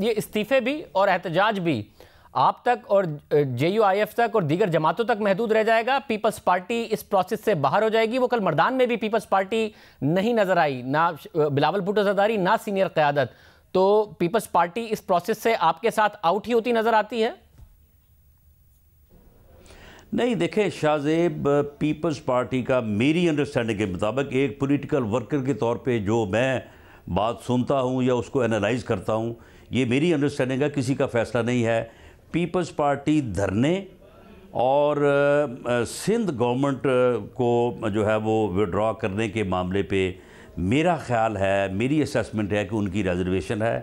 ये इस्तीफे भी और एहतजाज भी आप तक और जे यू आई एफ तक और दीगर जमातों तक महदूद रह जाएगा पीपल्स पार्टी इस प्रोसेस से बाहर हो जाएगी वो कल मर्दान में भी पीपल्स पार्टी नहीं नज़र आई ना बिलावल भुटो जदारी ना सीनियर क़्यादत तो पीपल्स पार्टी इस प्रोसेस से आपके साथ आउट ही होती नज़र आती है नहीं देखें शाहजेब पीपल्स पार्टी का मेरी अंडरस्टैंडिंग के मुताबिक एक पॉलिटिकल वर्कर के तौर पे जो मैं बात सुनता हूँ या उसको एनालाइज करता हूँ ये मेरी अंडरस्टैंडिंग है किसी का फैसला नहीं है पीपल्स पार्टी धरने और सिंध गवर्नमेंट को जो है वो विड्रॉ करने के मामले पे मेरा ख्याल है मेरी असेसमेंट है कि उनकी रिजर्वेशन है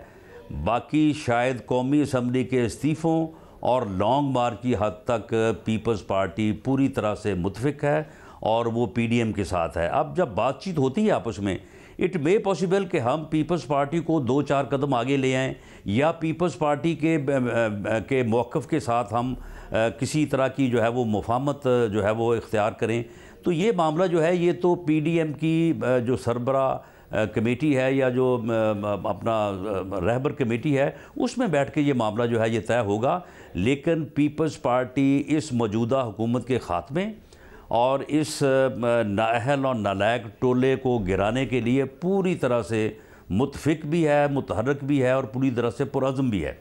बाकी शायद कौमी असम्बली के इस्तीफ़ों और लॉन्ग मार्च की हद तक पीपल्स पार्टी पूरी तरह से मुतफिक है और वो पीडीएम के साथ है अब जब बातचीत होती है आपस में इट मे पॉसिबल कि हम पीपल्स पार्टी को दो चार कदम आगे ले आएँ या पीपल्स पार्टी के के मौक़ के साथ हम किसी तरह की जो है वो मुफामत जो है वो इख्तियार करें तो ये मामला जो है ये तो पी डी एम की जो सरबरा कमेटी है या जो अपना रहबर कमेटी है उसमें बैठ के ये मामला जो है ये तय होगा लेकिन पीपल्स पार्टी इस मौजूदा हुकूमत के ख़ात्मे और इस नाहल और नालायक टोले को गिराने के लिए पूरी तरह से मुतफिक भी है मुतहरक भी है और पूरी तरह से पुरज़म भी है